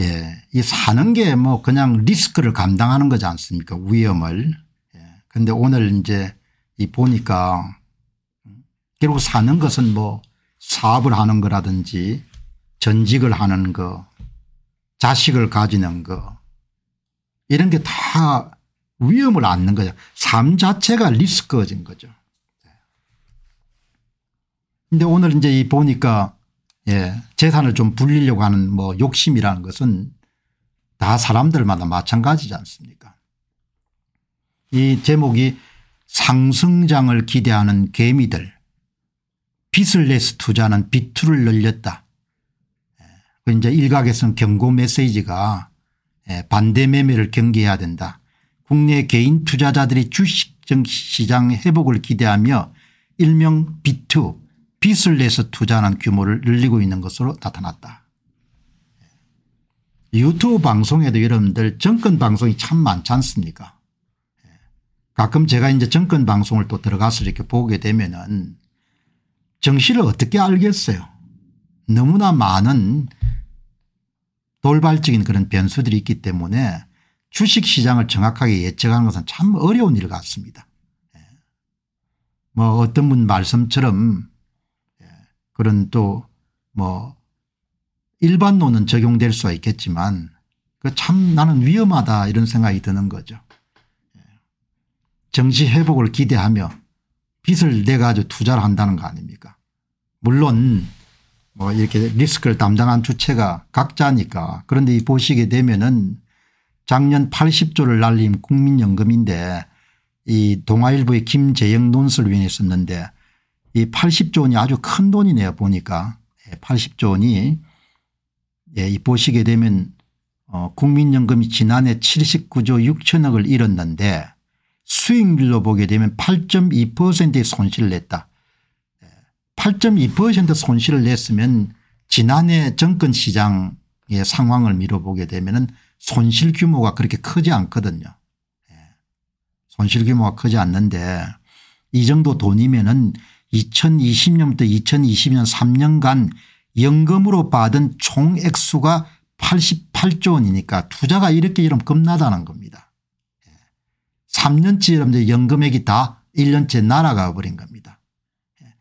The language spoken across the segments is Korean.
예. 이 사는 게 뭐 그냥 리스크를 감당하는 거지 않습니까 위험을. 예. 그데 오늘 이제 이 보니까 결국 사는 것은 뭐 사업을 하는 거라든지 전직을 하는 거 자식을 가지는 거 이런 게 다 위험을 안는 거죠. 삶 자체가 리스크인 거죠. 예. 근데 오늘 이제 이 보니까 예. 재산을 좀 불리려고 하는 뭐 욕심이라는 것은 다 사람들마다 마찬가지지 않습니까 이 제목이 상승장을 기대하는 개미들 빚을 내서 투자는 비투를 늘렸다. 예, 이제 일각에서는 경고 메시지가 예, 반대 매매를 경계해야 된다. 국내 개인 투자자들이 주식시장 회복을 기대하며 일명 비투 빚을 내서 투자하는 규모를 늘리고 있는 것으로 나타났다. 유튜브 방송에도 여러분들 정권 방송이 참 많지 않습니까 가끔 제가 이제 정권 방송을 또 들어가서 이렇게 보게 되면은 정신을 어떻게 알겠어요 너무나 많은 돌발적인 그런 변수들이 있기 때문에 주식시장을 정확하게 예측하는 것은 참 어려운 일 같습니다. 예. 뭐 어떤 분 말씀처럼 그런 또 뭐 일반론은 적용될 수가 있겠지만 그 참 나는 위험하다 이런 생각이 드는 거죠. 예. 정치 회복을 기대하며 빚을 내가지고 투자를 한다는 거 아닙니까 물론 뭐 이렇게 리스크를 담당한 주체가 각자니까 그런데 이 보시게 되면은 작년 80조를 날린 국민연금인데 이 동아일보의 김재영 논설위원이 있는데 이 80조 원이 아주 큰 돈이네요 보니까 80조 예, 원이 예, 보시게 되면 어 국민연금이 지난해 79조 6천억을 잃었는데 수익률로 보게 되면 8.2%의 손실을 냈다. 8.2% 예, 손실을 냈으면 지난해 정권 시장의 상황을 미뤄보게 되면 손실 규모가 그렇게 크지 않거든요. 예, 손실 규모가 크지 않는데 이 정도 돈이면은 2020년부터 2 0 2 0년 3년간 연금으로 받은 총액수가 88조 원이니까 투자가 이렇게 이름 겁나다는 겁니다. 3년째 예. 여러분들 연금액이 다 1년째 날아가 버린 겁니다. 예.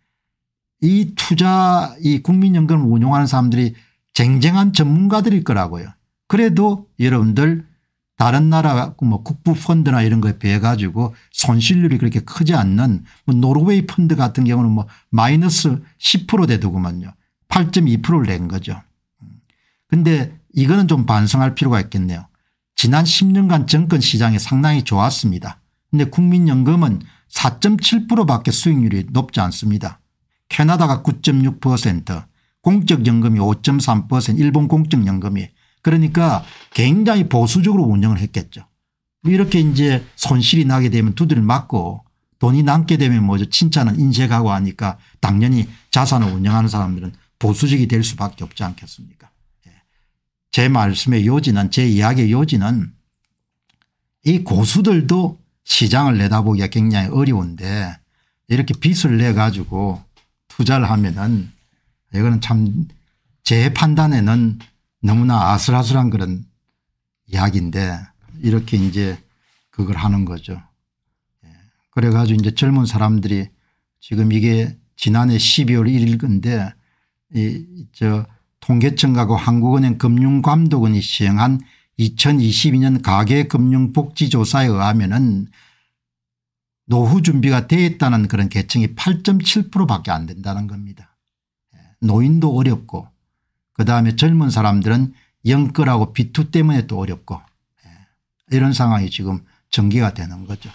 이 투자 이 국민연금을 운용하는 사람들이 쟁쟁한 전문가들일 거라고요. 그래도 여러분들 다른 나라 뭐 국부 펀드나 이런 거에 비해 가지고 손실률이 그렇게 크지 않는 뭐 노르웨이 펀드 같은 경우는 뭐 마이너스 10% 되더구만요. 8.2%를 낸 거죠. 근데 이거는 좀 반성할 필요가 있겠네요. 지난 10년간 정권 시장이 상당히 좋았습니다. 근데 국민연금은 4.7%밖에 수익률이 높지 않습니다. 캐나다가 9.6% 공적연금이 5.3% 일본 공적연금이 그러니까 굉장히 보수적으로 운영을 했겠죠. 뭐 이렇게 이제 손실이 나게 되면 두드려 맞고 돈이 남게 되면 뭐죠 친차는 인색하고 하니까 당연히 자산을 운영하는 사람들은 보수적이 될 수밖에 없지 않겠습니까 예. 제 말씀의 요지는 제 이야기의 요지는 이 고수들도 시장을 내다보기가 굉장히 어려운데 이렇게 빚을 내 가지고 투자를 하면은 이거는 참 제 판단에는 너무나 아슬아슬한 그런 이야기인데 이렇게 이제 그걸 하는 거죠. 예. 그래 가지고 이제 젊은 사람들이 지금 이게 지난해 12월 1일 건데 이 저 통계청하고 한국은행 금융감독원이 시행한 2022년 가계금융복지조사에 의하면은 노후 준비가 되어 있다는 그런 계층이 8.7% 밖에 안 된다는 겁니다. 예. 노인도 어렵고 그다음에 젊은 사람들은 영끌하고 비투 때문에 또 어렵고 예, 이런 상황이 지금 전개가 되는 거죠.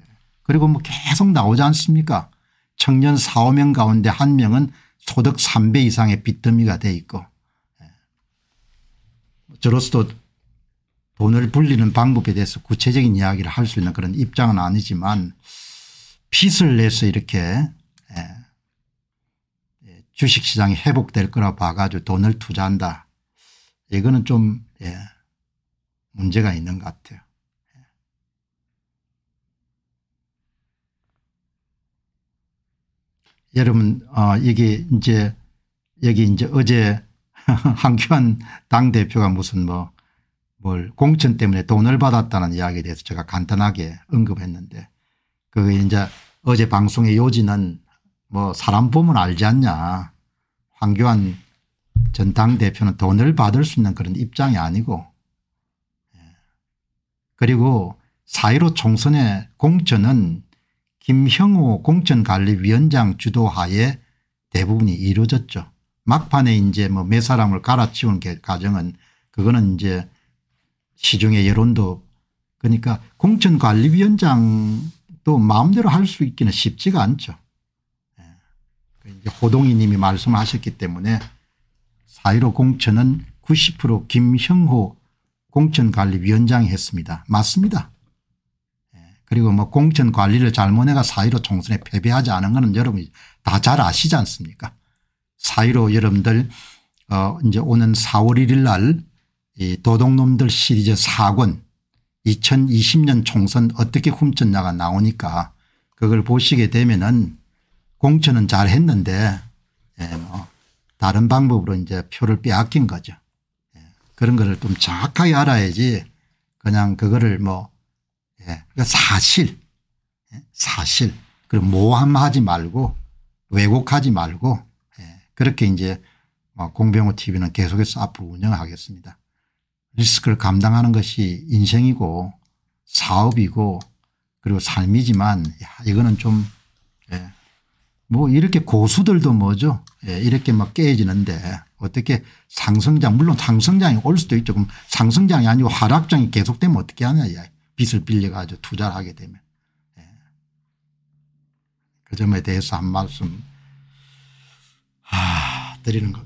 예. 그리고 뭐 계속 나오지 않습니까 청년 4, 5명 가운데 한 명은 소득 3배 이상의 빚더미가 돼 있고 예. 저로서도 돈을 불리는 방법에 대해서 구체적인 이야기를 할 수 있는 그런 입장은 아니지만 빚을 내서 이렇게 주식시장이 회복될 거라 봐가지고 돈을 투자한다. 이거는 좀 예, 문제가 있는 것 같아요. 예. 여러분 어, 이게 이제 여기 이제 어제 한교안 당대표가 무슨 뭐 뭘 공천 때문에 돈을 받았다는 이야기에 대해서 제가 간단하게 언급했는데 그게 이제 어제 방송의 요지는 뭐 사람 보면 알지 않냐. 황교안 전 당대표는 돈을 받을 수 있는 그런 입장이 아니고 예. 그리고 4 1 5 총선의 공천은 김형우 공천관리위원장 주도하에 대부분이 이루어졌죠. 막판에 이제 뭐 몇 사람을 갈아치운 과정은 그거는 이제 시중의 여론도 그러니까 공천관리위원장도 마음대로 할 수 있기는 쉽지가 않죠. 호동이님이 말씀하셨기 때문에 사일오 공천은 90% 김형호 공천관리위원장이 했습니다. 맞습니다. 예, 그리고 뭐 공천관리를 잘못해가 사일오 총선에 패배하지 않은 것은 여러분이 다 잘 아시지 않습니까 사일오 여러분들 어 이제 오는 4월 1일 날이 도둑놈들 시리즈 4권 2020년 총선 어떻게 훔쳤냐가 나오니까 그걸 보시게 되면은 공천은 잘 했는데 예, 뭐 다른 방법으로 이제 표를 빼앗긴 거죠. 예, 그런 것을 좀 정확하게 알아야지 그냥 그거를 뭐 예, 그러니까 사실 예, 사실 그리고 모함하지 말고 왜곡하지 말고 예, 그렇게 이제 뭐 공병호 tv는 계속해서 앞으로 운영하겠습니다. 리스크를 감당하는 것이 인생이고 사업이고 그리고 삶이지만 야, 이거는 좀 예, 뭐 이렇게 고수들도 뭐죠 예, 이렇게 막 깨지는데 어떻게 상승장 물론 상승장이 올 수도 있죠. 그럼 상승장이 아니고 하락장이 계속되면 어떻게 하냐 예. 빚을 빌려 가지고 투자를 하게 되면 예. 그 점에 대해서 한 말씀 하, 드리는 겁